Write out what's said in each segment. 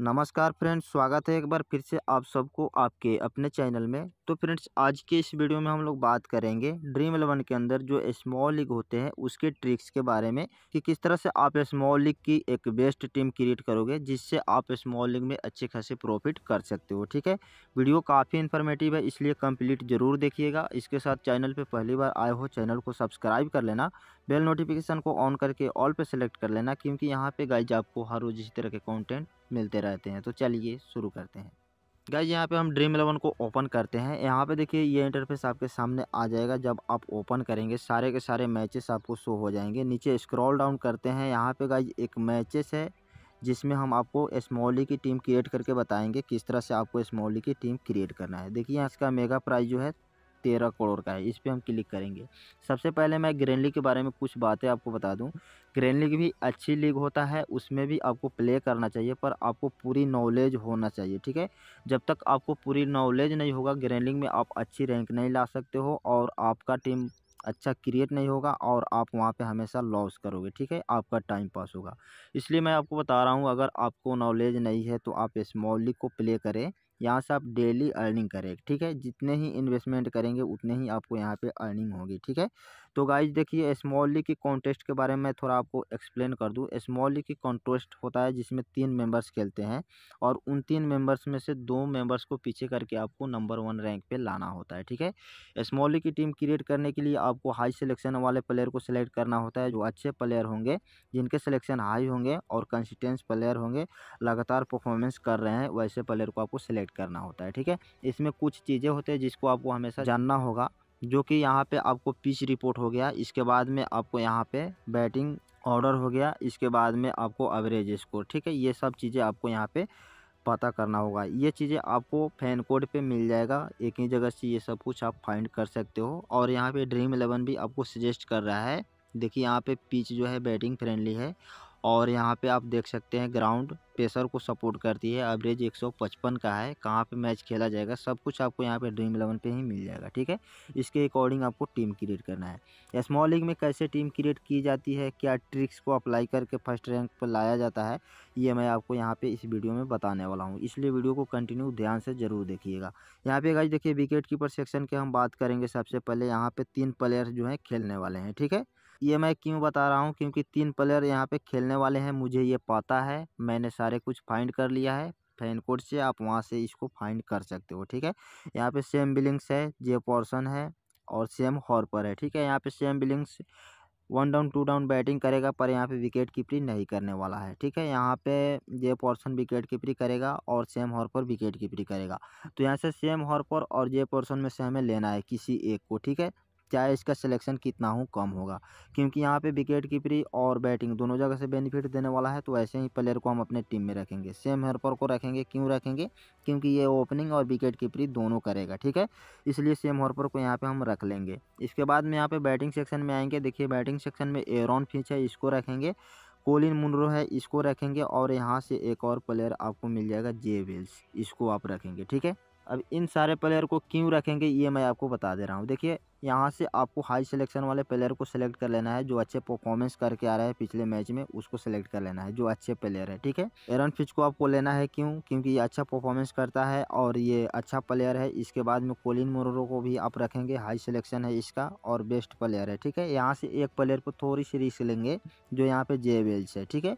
नमस्कार फ्रेंड्स स्वागत है एक बार फिर से आप सबको आपके अपने चैनल में तो फ्रेंड्स आज के इस वीडियो में हम लोग बात करेंगे ड्रीम इलेवन के अंदर जो स्मॉल लीग होते हैं उसके ट्रिक्स के बारे में कि किस तरह से आप स्मॉल लीग की एक बेस्ट टीम क्रिएट करोगे जिससे आप स्मॉल लीग में अच्छे खासे प्रॉफिट कर सकते हो ठीक है वीडियो काफ़ी इन्फॉर्मेटिव है इसलिए कम्प्लीट जरूर देखिएगा इसके साथ चैनल पर पहली बार आए हो चैनल को सब्सक्राइब कर लेना बेल नोटिफिकेशन को ऑन करके ऑल पर सेलेक्ट कर लेना क्योंकि यहाँ पर गाइज आपको हर रोज़ इसी तरह के कॉन्टेंट मिलते रहते हैं तो चलिए शुरू करते हैं गाइज यहाँ पे हम ड्रीम इलेवन को ओपन करते हैं यहाँ पे देखिए ये इंटरफेस आपके सामने आ जाएगा जब आप ओपन करेंगे सारे के सारे मैचेस आपको शो हो जाएंगे नीचे स्क्रॉल डाउन करते हैं यहाँ पे गाइज एक मैचेस है जिसमें हम आपको स्मॉली की टीम क्रिएट करके बताएंगे किस तरह से आपको स्मॉली की टीम क्रिएट करना है देखिए यहाँ इसका मेगा प्राइज जो है तेरह करोड़ का है इस पर हम क्लिक करेंगे सबसे पहले मैं ग्रेन लीग के बारे में कुछ बातें आपको बता दूं ग्रेन लीग भी अच्छी लीग होता है उसमें भी आपको प्ले करना चाहिए पर आपको पूरी नॉलेज होना चाहिए ठीक है जब तक आपको पूरी नॉलेज नहीं होगा ग्रेन लीग में आप अच्छी रैंक नहीं ला सकते हो और आपका टीम अच्छा क्रिएट नहीं होगा और आप वहाँ पे हमेशा लॉस करोगे ठीक है आपका टाइम पास होगा इसलिए मैं आपको बता रहा हूँ अगर आपको नॉलेज नहीं है तो आप स्मॉल लीग को प्ले करें यहाँ से आप डेली अर्निंग करें ठीक है जितने ही इन्वेस्टमेंट करेंगे उतने ही आपको यहाँ पे अर्निंग होगी ठीक है तो गाइज देखिए स्मॉली की कॉन्टेस्ट के बारे में थोड़ा आपको एक्सप्लेन कर दूँ स्मॉली की कॉन्टेस्ट होता है जिसमें तीन मेंबर्स खेलते हैं और उन तीन मेंबर्स में से दो मेंबर्स को पीछे करके आपको नंबर वन रैंक पे लाना होता है ठीक है स्मॉली की टीम क्रिएट करने के लिए आपको हाई सिलेक्शन वाले प्लेयर को सिलेक्ट करना होता है जो अच्छे प्लेयर होंगे जिनके सिलेक्शन हाई होंगे और कंसिस्टेंस प्लेयर होंगे लगातार परफॉर्मेंस कर रहे हैं वैसे प्लेयर को आपको सिलेक्ट करना होता है ठीक है इसमें कुछ चीज़ें होते हैं जिसको आपको हमेशा जानना होगा जो कि यहाँ पे आपको पिच रिपोर्ट हो गया इसके बाद में आपको यहाँ पे बैटिंग ऑर्डर हो गया इसके बाद में आपको एवरेज स्कोर ठीक है ये सब चीज़ें आपको यहाँ पे पता करना होगा ये चीज़ें आपको फैन कोड पे मिल जाएगा एक ही जगह से ये सब कुछ आप फाइंड कर सकते हो और यहाँ पे ड्रीम इलेवन भी आपको सजेस्ट कर रहा है देखिए यहाँ पे पिच जो है बैटिंग फ्रेंडली है और यहाँ पे आप देख सकते हैं ग्राउंड प्रेशर को सपोर्ट करती है एवरेज 155 का है कहाँ पे मैच खेला जाएगा सब कुछ आपको यहाँ पे ड्रीम इलेवन पे ही मिल जाएगा ठीक है इसके अकॉर्डिंग आपको टीम क्रिएट करना है स्मॉल लीग में कैसे टीम क्रिएट की जाती है क्या ट्रिक्स को अप्लाई करके फर्स्ट रैंक पर लाया जाता है ये मैं आपको यहाँ पर इस वीडियो में बताने वाला हूँ इसलिए वीडियो को कंटिन्यू ध्यान से ज़रूर देखिएगा यहाँ पे गाइज देखिए विकेट कीपर सेक्शन की हम बात करेंगे सबसे पहले यहाँ पर तीन प्लेयर जो हैं खेलने वाले हैं ठीक है ये मैं क्यों बता रहा हूँ क्योंकि तीन प्लेयर यहाँ पे खेलने वाले हैं मुझे ये पता है मैंने सारे कुछ फाइंड कर लिया है फैन कोड से आप वहाँ से इसको फाइंड कर सकते हो ठीक है यहाँ पे सेम बिलिंग्स है जे पोर्सन है और सेम हॉर्पर है ठीक है यहाँ पे Sam Billings one down two down batting करेगा पर यहाँ पे विकेट कीपरी नहीं करने वाला है ठीक है यहाँ पे जे पोर्सन विकेट कीपरी करेगा और सेम हॉर्पर विकेट कीपरी करेगा तो यहाँ से सेम हॉर्पर और जे पोर्सन में से हमें लेना है किसी एक को ठीक है चाहे इसका सिलेक्शन कितना हो कम होगा क्योंकि यहाँ पे विकेट कीपरी और बैटिंग दोनों जगह से बेनिफिट देने वाला है तो ऐसे ही प्लेयर को हम अपने टीम में रखेंगे सेम हेरपर को रखेंगे क्यों रखेंगे क्योंकि ये ओपनिंग और विकेट कीपरी दोनों करेगा ठीक है इसलिए सेम हेरपर को यहाँ पर हम रख लेंगे इसके बाद में यहाँ पर बैटिंग सेक्शन में आएंगे देखिए बैटिंग सेक्शन में एरॉन फिंच है इसको रखेंगे कोलिन मुनरो है इसको रखेंगे और यहाँ से एक और प्लेयर आपको मिल जाएगा जे वेल्स इसको आप रखेंगे ठीक है अब इन सारे प्लेयर को क्यों रखेंगे ये मैं आपको बता दे रहा हूँ देखिए यहाँ से आपको हाई सिलेक्शन वाले प्लेयर को सिलेक्ट कर लेना है जो अच्छे परफॉर्मेंस करके आ रहा है पिछले मैच में उसको सिलेक्ट कर लेना है जो अच्छे प्लेयर है ठीक है एरन फिच को आपको लेना है क्यों क्योंकि ये अच्छा परफॉर्मेंस करता है और ये अच्छा प्लेयर है इसके बाद में कोलिन मोरो को भी आप रखेंगे हाई सिलेक्शन है इसका और बेस्ट प्लेयर है ठीक है यहाँ से एक प्लेयर को थोड़ी सी रिस्क लेंगे जो यहाँ पे जे वेल्स है ठीक है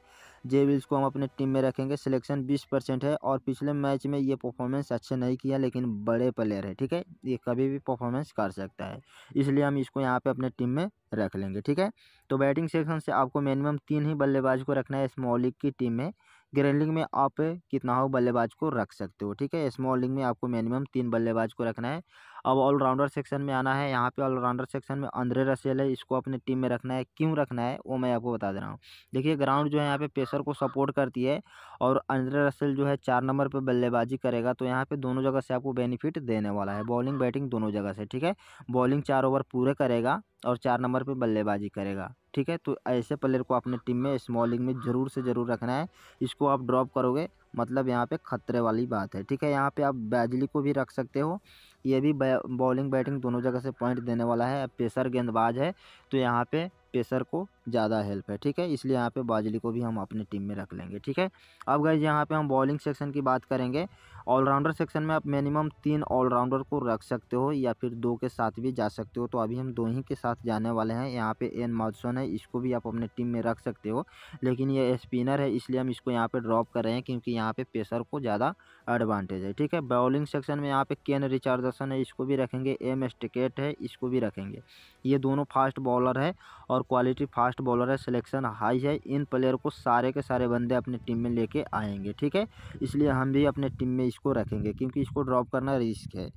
जे विल्स को हम अपने टीम में रखेंगे सिलेक्शन 20 परसेंट है और पिछले मैच में ये परफॉर्मेंस अच्छे नहीं किया लेकिन बड़े प्लेयर है ठीक है ये कभी भी परफॉर्मेंस कर सकता है इसलिए हम इसको यहाँ पे अपने टीम में रख लेंगे ठीक है तो बैटिंग सेक्शन से आपको मिनिमम तीन ही बल्लेबाज को रखना है स्मॉल लीग की टीम में ग्रैंड लीग में आप कितना हो बल्लेबाज को रख सकते हो ठीक है स्मॉल लीग में आपको मिनिमम तीन बल्लेबाज को रखना है अब ऑलराउंडर सेक्शन में आना है यहाँ पे ऑलराउंडर सेक्शन में अंद्रे रसेल है इसको अपने टीम में रखना है क्यों रखना है वो मैं आपको बता दे रहा हूँ देखिए ग्राउंड जो है यहाँ पे पेसर को सपोर्ट करती है और अंद्रे रसेल जो है चार नंबर पर बल्लेबाजी करेगा तो यहाँ पर दोनों जगह से आपको बेनिफिट देने वाला है बॉलिंग बैटिंग दोनों जगह से ठीक है बॉलिंग चार ओवर पूरे करेगा और चार नंबर पर बल्लेबाजी करेगा ठीक है तो ऐसे प्लेयर को अपने टीम में स्मॉलिंग में ज़रूर से ज़रूर रखना है इसको आप ड्रॉप करोगे मतलब यहाँ पे खतरे वाली बात है ठीक है यहाँ पे आप बैजली को भी रख सकते हो ये भी बॉलिंग बैटिंग दोनों जगह से पॉइंट देने वाला है पेसर गेंदबाज है तो यहाँ पे पेसर को ज़्यादा हेल्प है ठीक है इसलिए यहाँ पे बाजली को भी हम अपनी टीम में रख लेंगे ठीक है अब गए यहाँ पे हम बॉलिंग सेक्शन की बात करेंगे ऑलराउंडर सेक्शन में आप मिनिमम तीन ऑलराउंडर को रख सकते हो या फिर दो के साथ भी जा सकते हो तो अभी हम दो ही के साथ जाने वाले हैं यहाँ पे एन मॉडसन है इसको भी आप अपने टीम में रख सकते हो लेकिन ये स्पिनर है इसलिए हम इसको यहाँ पर ड्रॉप कर रहे हैं क्योंकि यहाँ पर पेसर को ज़्यादा एडवांटेज है ठीक है बॉलिंग सेक्शन में यहाँ पर केन रिचार्जसन है इसको भी रखेंगे एम स्टिकेट है इसको भी रखेंगे ये दोनों फास्ट बॉलर है और क्वालिटी फास्ट फास्ट बॉलर है सिलेक्शन हाई है इन प्लेयर को सारे के सारे बंदे अपने टीम में लेके आएंगे ठीक है इसलिए हम भी अपने टीम में इसको रखेंगे क्योंकि इसको ड्रॉप करना रिस्क है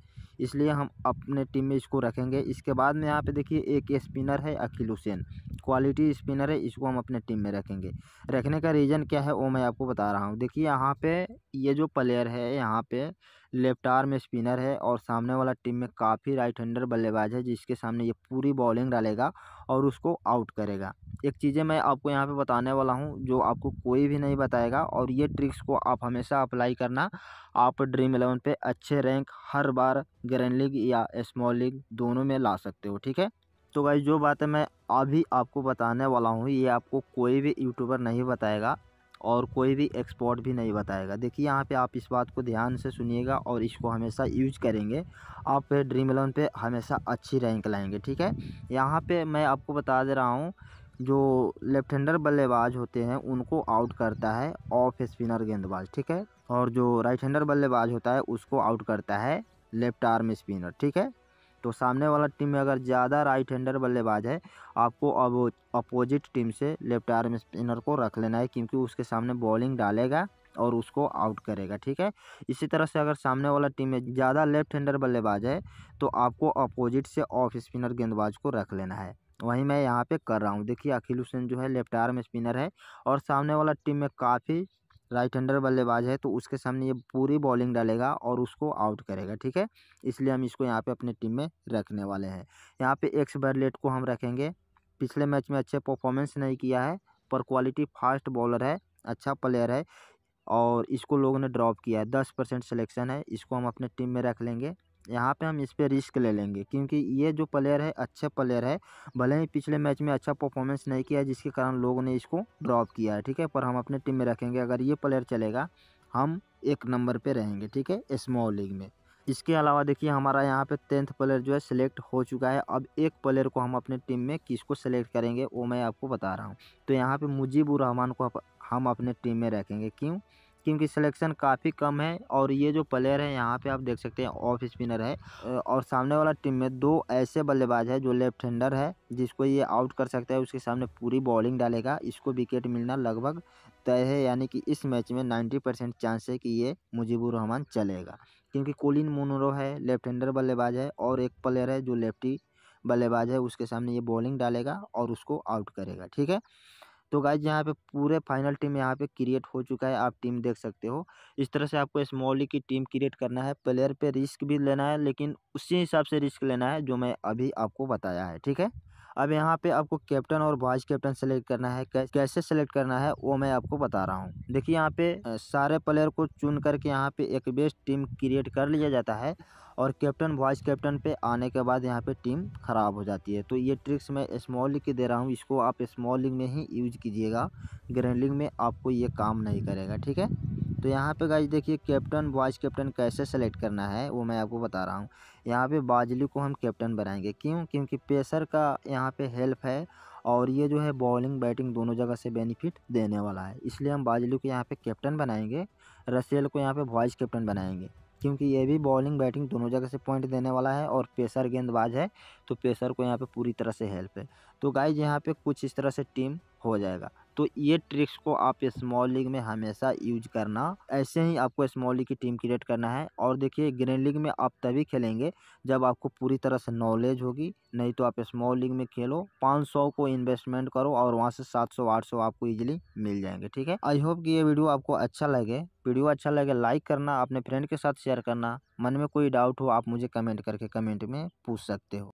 इसलिए हम अपने टीम में इसको रखेंगे इसके बाद में यहाँ पे देखिए एक स्पिनर है अखिल हुसैन क्वालिटी स्पिनर है इसको हम अपने टीम में रखेंगे रखने का रीज़न क्या है वो मैं आपको बता रहा हूँ देखिए यहाँ पे ये जो प्लेयर है यहाँ पे लेफ्ट आर्म में स्पिनर है और सामने वाला टीम में काफ़ी राइट हैंडर बल्लेबाज है जिसके सामने ये पूरी बॉलिंग डालेगा और उसको आउट करेगा एक चीज़ें मैं आपको यहाँ पे बताने वाला हूँ जो आपको कोई भी नहीं बताएगा और ये ट्रिक्स को आप हमेशा अप्लाई करना आप ड्रीम इलेवन पे अच्छे रैंक हर बार ग्रैंड लीग या स्मॉल लीग दोनों में ला सकते हो ठीक है तो भाई जो बातें मैं अभी आपको बताने वाला हूँ ये आपको कोई भी यूट्यूबर नहीं बताएगा और कोई भी एक्सपोर्ट भी नहीं बताएगा देखिए यहाँ पे आप इस बात को ध्यान से सुनिएगा और इसको हमेशा यूज करेंगे आप ड्रीम इलेवन पे हमेशा अच्छी रैंक लाएंगे ठीक है यहाँ पे मैं आपको बता दे रहा हूँ जो लेफ्ट हैंडर बल्लेबाज होते हैं उनको आउट करता है ऑफ स्पिनर गेंदबाज ठीक है और जो राइट हैंडर बल्लेबाज होता है उसको आउट करता है लेफ्ट आर्म स्पिनर ठीक है तो सामने वाला टीम में अगर ज़्यादा राइट हैंडर बल्लेबाज है आपको अब अपोजिट टीम से लेफ्ट आर्म स्पिनर को रख लेना है क्योंकि उसके सामने बॉलिंग डालेगा और उसको आउट करेगा ठीक है इसी तरह से अगर सामने वाला टीम में ज़्यादा लेफ्ट हैंडर बल्लेबाज है तो आपको अपोजिट से ऑफ स्पिनर गेंदबाज को रख लेना है वहीं मैं यहाँ पे कर रहा हूँ देखिए अखिल हुसैन जो है लेफ्ट आर्म स्पिनर है और सामने वाला टीम में काफ़ी राइट हैंडर बल्लेबाज है तो उसके सामने ये पूरी बॉलिंग डालेगा और उसको आउट करेगा ठीक है इसलिए हम इसको यहाँ पे अपने टीम में रखने वाले हैं यहाँ पे एक्स बर्लेट को हम रखेंगे पिछले मैच में अच्छे परफॉर्मेंस नहीं किया है पर क्वालिटी फास्ट बॉलर है अच्छा प्लेयर है और इसको लोगों ने ड्रॉप किया है दस परसेंट सलेक्शन है इसको हम अपने टीम में रख लेंगे यहाँ पे हम इस पर रिस्क ले लेंगे क्योंकि ये जो प्लेयर है अच्छे प्लेयर है भले ही पिछले मैच में अच्छा परफॉर्मेंस नहीं किया जिसके कारण लोगों ने इसको ड्रॉप किया है ठीक है पर हम अपने टीम में रखेंगे अगर ये प्लेयर चलेगा हम एक नंबर पे रहेंगे ठीक है स्मॉल लीग में इसके अलावा देखिए हमारा यहाँ पे टेंथ प्लेयर जो है सिलेक्ट हो चुका है अब एक प्लेयर को हम अपने टीम में किसको सेलेक्ट करेंगे वो मैं आपको बता रहा हूँ तो यहाँ पे मुजीबुर रहमान को हम अपने टीम में रखेंगे क्यों क्योंकि सिलेक्शन काफ़ी कम है और ये जो प्लेयर है यहाँ पे आप देख सकते हैं ऑफ स्पिनर है और सामने वाला टीम में दो ऐसे बल्लेबाज है जो लेफ्ट हैंडर है जिसको ये आउट कर सकता है उसके सामने पूरी बॉलिंग डालेगा इसको विकेट मिलना लगभग तय है यानी कि इस मैच में नाइन्टी परसेंट चांस है कि ये मुजीबुर रहमान चलेगा क्योंकि कोलिन मोनरो है लेफ्ट हैंडर बल्लेबाज है और एक प्लेयर है जो लेफ्टी बल्लेबाज है उसके सामने ये बॉलिंग डालेगा और उसको आउट करेगा ठीक है तो गाइज यहाँ पे पूरे फाइनल टीम यहाँ पे क्रिएट हो चुका है आप टीम देख सकते हो इस तरह से आपको स्मॉली की टीम क्रिएट करना है प्लेयर पे रिस्क भी लेना है लेकिन उसी हिसाब से रिस्क लेना है जो मैं अभी आपको बताया है ठीक है अब यहाँ पे आपको कैप्टन और वाइस कैप्टन सेलेक्ट करना है कैसे सेलेक्ट करना है वो मैं आपको बता रहा हूँ देखिए यहाँ पे सारे प्लेयर को चुन करके यहाँ पे एक बेस्ट टीम क्रिएट कर लिया जाता है और कैप्टन वाइस कैप्टन पे आने के बाद यहाँ पे टीम ख़राब हो जाती है तो ये ट्रिक्स मैं स्मॉल लिख के दे रहा हूँ इसको आप स्मॉल लिंग में ही यूज कीजिएगा ग्रैंड लिंग में आपको ये काम नहीं करेगा ठीक है तो यहाँ पे गाइज देखिए कैप्टन वाइस कैप्टन कैसे सेलेक्ट करना है वो मैं आपको बता रहा हूँ यहाँ पे बाजली को हम कैप्टन बनाएंगे क्यों क्योंकि पेसर का यहाँ पे हेल्प है और ये जो है बॉलिंग बैटिंग दोनों जगह से बेनिफिट देने वाला है इसलिए हम बाजलू को यहाँ पर कैप्टन बनाएंगे रसेल को यहाँ पर वाइस कैप्टन बनाएंगे क्योंकि ये भी बॉलिंग बैटिंग दोनों जगह से पॉइंट देने वाला है और पेसर गेंदबाज है तो पेसर को यहाँ पे पूरी तरह से हेल्प है तो गाइज यहाँ पे कुछ इस तरह से टीम हो जाएगा तो ये ट्रिक्स को आप स्मॉल लीग में हमेशा यूज करना ऐसे ही आपको स्मॉल लीग की टीम क्रिएट करना है और देखिए ग्रेन लीग में आप तभी खेलेंगे जब आपको पूरी तरह से नॉलेज होगी नहीं तो आप स्मॉल लीग में खेलो पाँच सौ को इन्वेस्टमेंट करो और वहाँ से सात सौ आठ सौ आपको इजीली मिल जाएंगे ठीक है आई होप कि ये वीडियो आपको अच्छा लगे वीडियो अच्छा लगे लाइक करना अपने फ्रेंड के साथ शेयर करना मन में कोई डाउट हो आप मुझे कमेंट करके कमेंट में पूछ सकते हो